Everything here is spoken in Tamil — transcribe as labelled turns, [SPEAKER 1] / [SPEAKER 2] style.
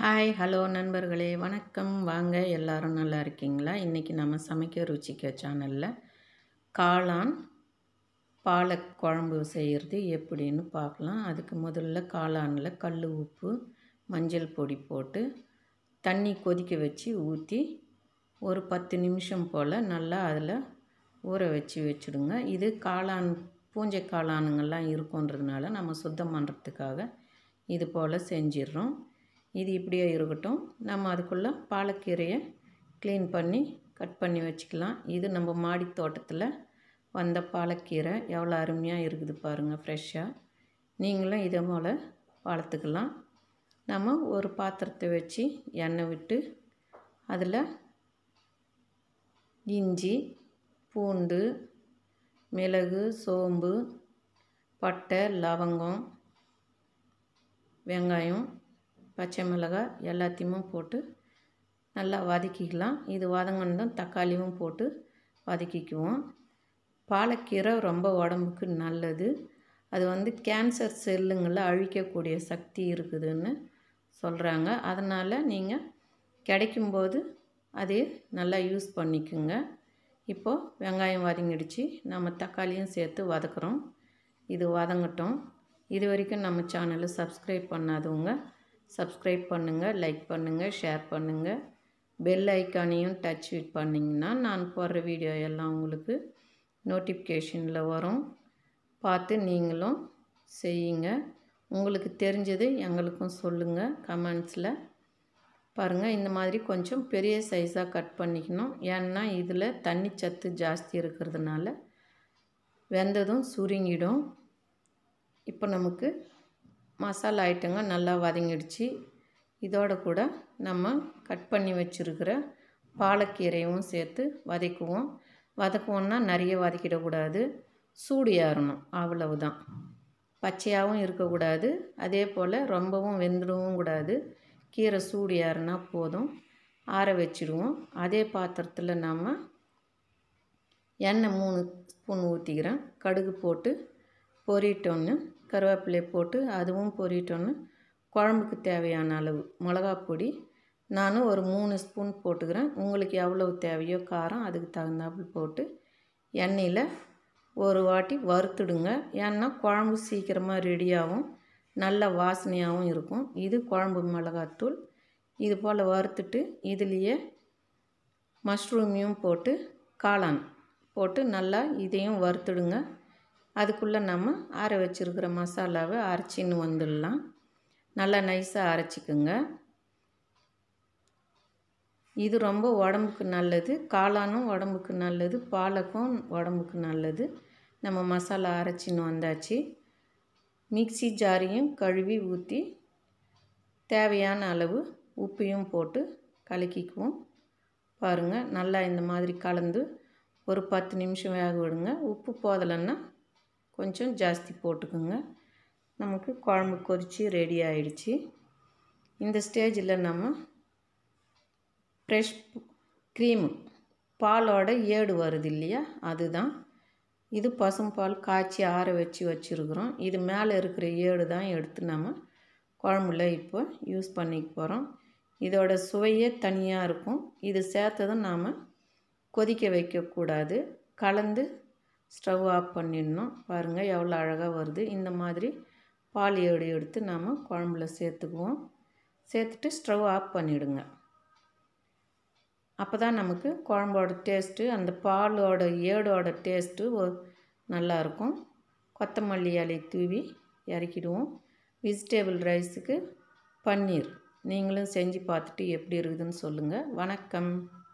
[SPEAKER 1] ஹாய் ஹலோ நண்பர்களே வணக்கம் வாங்க எல்லோரும் நல்லா இருக்கீங்களா இன்றைக்கி நம்ம சமைக்க ருச்சிக்க சேனலில் காளான் பாலக் குழம்பு செய்கிறது எப்படின்னு பார்க்கலாம் அதுக்கு முதல்ல காளானில் கல் உப்பு மஞ்சள் பொடி போட்டு தண்ணி கொதிக்க வச்சு ஊற்றி ஒரு பத்து நிமிஷம் போல் நல்லா அதில் ஊற வச்சு வச்சுடுங்க இது காளான் பூஞ்சை காளானுங்கள்லாம் இருக்குன்றதுனால நம்ம சுத்தம் பண்ணுறதுக்காக இது போல் செஞ்சிடுறோம் இது இப்படியே இருக்கட்டும் நம்ம அதுக்குள்ளே பாலக்கீரையை க்ளீன் பண்ணி கட் பண்ணி வச்சுக்கலாம் இது நம்ம மாடி தோட்டத்தில் வந்த பாலக்கீரை எவ்வளோ அருமையாக இருக்குது பாருங்கள் ஃப்ரெஷ்ஷாக நீங்களும் இதை போல் வளர்த்துக்கலாம் நம்ம ஒரு பாத்திரத்தை வச்சு எண்ணெய் விட்டு அதில் இஞ்சி பூண்டு மிளகு சோம்பு பட்டை லவங்கம் வெங்காயம் பச்சை மிளகாய் எல்லாத்தையுமே போட்டு நல்லா வதக்கிக்கலாம் இது வதங்கினதும் தக்காளியும் போட்டு வதக்கிக்குவோம் பாலக்கீரை ரொம்ப உடம்புக்கு நல்லது அது வந்து கேன்சர் செல்லுங்களை அழிக்கக்கூடிய சக்தி இருக்குதுன்னு சொல்கிறாங்க அதனால் நீங்கள் கிடைக்கும்போது அதே நல்லா யூஸ் பண்ணிக்கோங்க இப்போது வெங்காயம் வதங்கிடுச்சு நம்ம தக்காளியும் சேர்த்து வதக்குறோம் இது வதங்கட்டும் இது வரைக்கும் நம்ம சேனலை சப்ஸ்கிரைப் பண்ணாதவங்க சப்ஸ்கிரைப் பண்ணுங்கள் லைக் பண்ணுங்கள் ஷேர் பண்ணுங்கள் பெல் ஐக்கானையும் டச் விட் பண்ணிங்கன்னா நான் போடுற வீடியோ எல்லாம் உங்களுக்கு நோட்டிஃபிகேஷனில் வரும் பார்த்து நீங்களும் செய்யுங்க உங்களுக்கு தெரிஞ்சது எங்களுக்கும் சொல்லுங்கள் கமெண்ட்ஸில் பாருங்கள் இந்த மாதிரி கொஞ்சம் பெரிய சைஸாக கட் பண்ணிக்கணும் ஏன்னா இதில் தண்ணி சத்து ஜாஸ்தி இருக்கிறதுனால வெந்ததும் சுருங்கிடும் இப்போ நமக்கு மசாலா ஐட்டங்க நல்லா வதங்கிடுச்சு இதோட கூட நம்ம கட் பண்ணி வச்சுருக்கிற பாலக்கீரையும் சேர்த்து வதக்குவோம் வதக்குவோன்னா நிறைய வதக்கிடக்கூடாது சூடு ஏறணும் அவ்வளவுதான் பச்சையாகவும் இருக்கக்கூடாது அதே போல் ரொம்பவும் வெந்துடவும் கூடாது கீரை சூடு ஏறினா போதும் ஆற வச்சுடுவோம் அதே பாத்திரத்தில் நாம் எண்ணெய் மூணு ஸ்பூன் ஊற்றிக்கிறேன் கடுகு போட்டு பொரியட்டோன்னு கருவேப்பிலையை போட்டு அதுவும் பொரியட்டோன்னு குழம்புக்கு தேவையான அளவு மிளகா பொடி நான் ஒரு மூணு ஸ்பூன் போட்டுக்கிறேன் உங்களுக்கு எவ்வளவு தேவையோ காரம் அதுக்கு தகுந்தாப்புல போட்டு எண்ணெயில் ஒரு வாட்டி வறுத்துடுங்க ஏன்னா குழம்பு சீக்கிரமாக ரெடியாகும் நல்ல வாசனையாகவும் இருக்கும் இது குழம்பு மிளகாத்தூள் இது போல் வறுத்துட்டு இதுலேயே மஷ்ரூமையும் போட்டு காளான் போட்டு நல்லா இதையும் வறுத்துடுங்க அதுக்குள்ளே நம்ம ஆற வச்சுருக்கிற மசாலாவை அரைச்சின்னு வந்துடலாம் நல்லா நைஸாக அரைச்சிக்குங்க இது ரொம்ப உடம்புக்கு நல்லது காளானும் உடம்புக்கு நல்லது பாலக்கும் உடம்புக்கு நல்லது நம்ம மசாலா அரைச்சின்னு வந்தாச்சு மிக்சி ஜாரியும் கழுவி ஊற்றி தேவையான அளவு உப்பையும் போட்டு கலக்கிக்குவோம் பாருங்கள் நல்லா இந்த மாதிரி கலந்து ஒரு பத்து நிமிஷம் வேக விடுங்க உப்பு போதலைன்னா கொஞ்சம் ஜாஸ்தி போட்டுக்கோங்க நமக்கு குழம்பு கொதித்து ரெடி ஆகிடுச்சு இந்த ஸ்டேஜில் நம்ம ஃப்ரெஷ் க்ரீமு பாலோட ஏடு வருது இல்லையா அதுதான் இது பசும்பால் காய்ச்சி ஆற வச்சு வச்சுருக்குறோம் இது மேலே இருக்கிற ஏடு தான் எடுத்து நம்ம குழம்புல இப்போ யூஸ் பண்ணிக்க போகிறோம் இதோட சுவையே தனியாக இருக்கும் இது சேர்த்ததும் நாம் கொதிக்க வைக்கக்கூடாது கலந்து ஸ்டவ் ஆஃப் பண்ணிடணும் பாருங்கள் எவ்வளோ அழகாக வருது இந்த மாதிரி பால் ஏடு எடுத்து நாம் குழம்புல சேர்த்துக்குவோம் சேர்த்துட்டு ஸ்டவ் ஆஃப் பண்ணிவிடுங்க அப்போ தான் நமக்கு குழம்போட டேஸ்ட்டு அந்த பாலோட ஏடோட டேஸ்ட்டு நல்லாயிருக்கும் கொத்தமல்லி இலை தூவி இறக்கிடுவோம் வெஜிடேபிள் ரைஸுக்கு பன்னீர் நீங்களும் செஞ்சு பார்த்துட்டு எப்படி இருக்குதுன்னு சொல்லுங்கள் வணக்கம்